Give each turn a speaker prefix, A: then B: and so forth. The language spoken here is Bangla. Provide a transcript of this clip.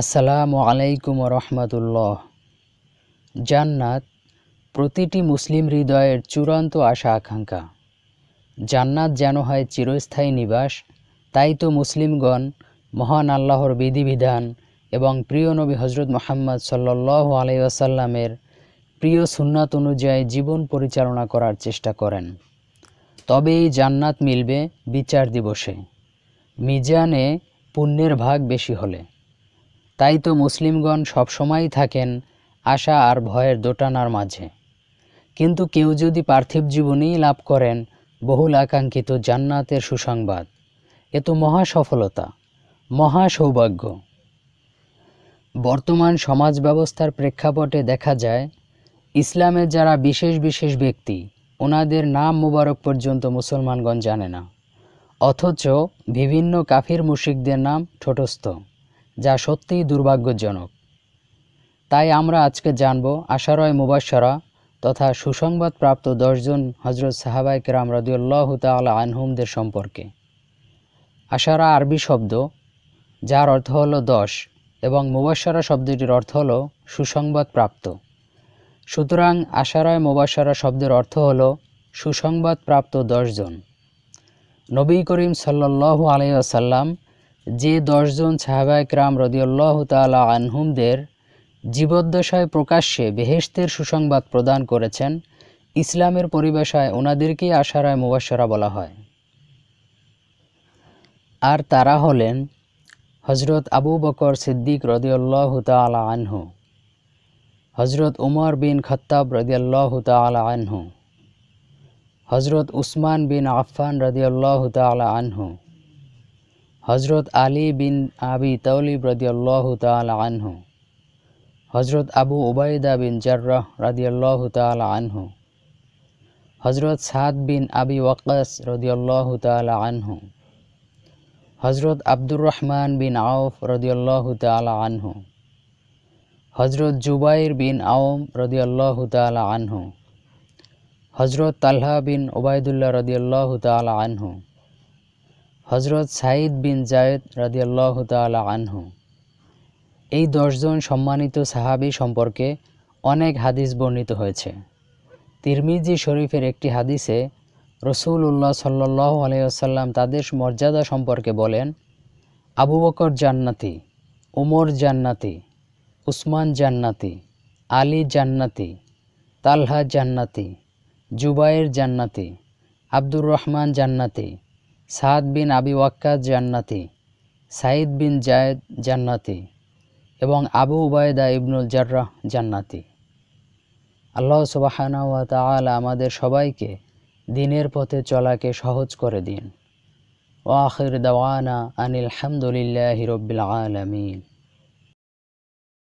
A: আসসালামু আলাইকুম রহমতুল্লাহ জান্নাত প্রতিটি মুসলিম হৃদয়ের চূড়ান্ত আশা আকাঙ্ক্ষা জান্নাত যেন হয় চিরস্থায়ী নিবাস তাই তো মুসলিমগণ মহান আল্লাহর বিধিবিধান এবং প্রিয় নবী হজরত মোহাম্মদ সাল্লাহ আলাইসাল্লামের প্রিয় সুন্নাত অনুযায়ী জীবন পরিচালনা করার চেষ্টা করেন তবে এই জান্নাত মিলবে বিচার দিবসে মিজানে পুণ্যের ভাগ বেশি হলে তাই তো মুসলিমগণ সবসময়ই থাকেন আশা আর ভয়ের দোটানার মাঝে কিন্তু কেউ যদি পার্থিব জীবনেই লাভ করেন বহুল আকাঙ্ক্ষিত জান্নাতের সুসংবাদ এ তো মহা সফলতা মহা সৌভাগ্য বর্তমান সমাজ ব্যবস্থার প্রেক্ষাপটে দেখা যায় ইসলামের যারা বিশেষ বিশেষ ব্যক্তি ওনাদের নাম মুবারক পর্যন্ত মুসলমানগণ জানে না অথচ বিভিন্ন কাফির মুশিকদের নাম ঠোটস্থ যা সত্যিই দুর্ভাগ্যজনক তাই আমরা আজকে জানব আশারয় মুবাসরা তথা সুসংবাদপ্রাপ্ত দশজন হজরত সাহাবাই কেরাম রদিউল্লাহ তাল আনহুমদের সম্পর্কে আশারা আরবি শব্দ যার অর্থ হলো দশ এবং মুবাসরা শব্দটির অর্থ হলো সুসংবাদপ্রাপ্ত সুতরাং আশারয় মুবাসরা শব্দের অর্থ হলো সুসংবাদপ্রাপ্ত দশজন নবী করিম সাল্লু আসাল্লাম যে দশজন সাহাবায়করাম রদিউল্লাহ তালা আনহুমদের জীবদ্দশায় প্রকাশ্যে বেহেস্তের সুসংবাদ প্রদান করেছেন ইসলামের পরিবেশায় ওনাদেরকেই আশারায় মুবাসরা বলা হয় আর তারা হলেন হজরত আবু বকর সিদ্দিক রদিউল্লাহ তালা আনহু হজরত উমর বিন খত্তাব রদিয়াল্লাহ তালা আনহু হজরত উসমান বিন আফফান রদিউল্লাহ তালা আনহু হজরত আলী বিন আবি তৌলি রদিয়াল্লাহ তাল আনহু হজরত আবু ওবায়দা বিন জার্রাহ রদিয়াল্লাহ তাল আনহু হজরত সাদ বিন আবি ওয়াকাস রদিয়াল্লাহ তাল আনহু হজরত আব্দুর রহমান বিন আউফ রদিয়াল্লাহ তাল আনহু হজরত জুবাইর বিন আওম রদিয়াল্লাহ তাল আনহু হজরত তাল্হা বিন ওবায়দুল্লাহ রদিয়াল্লাহ তাল আনহু হজরত সাঈদ বিন জায়েদ রাজিয়াল্লাহ তালা আনহু এই দশজন সম্মানিত সাহাবি সম্পর্কে অনেক হাদিস বর্ণিত হয়েছে তিরমিজি শরীফের একটি হাদিসে রসুল উল্লাহ সাল্লাহ আলাইসাল্লাম তাদের মর্যাদা সম্পর্কে বলেন আবু বকর জান্নাতি উমর জান্নাতি উসমান জান্নাতি আলী জান্নাতি তালহা জান্নাতি জুবাইর জান্নাতি আব্দুর রহমান জান্নাতি সাদ বিন আবি ওয়াক্কা জান্নাতি সাইদ বিন জায়েদ জান্নাতি এবং আবু উবায়দা ইবনুল জার্রাহ জান্নাতি আল্লাহ সুবাহানা তাআলা আমাদের সবাইকে দিনের পথে চলাকে সহজ করে দিন ওয়াখির দাওয়ানা আনিল হামদুলিল্লাহ হিরবিল আলমিন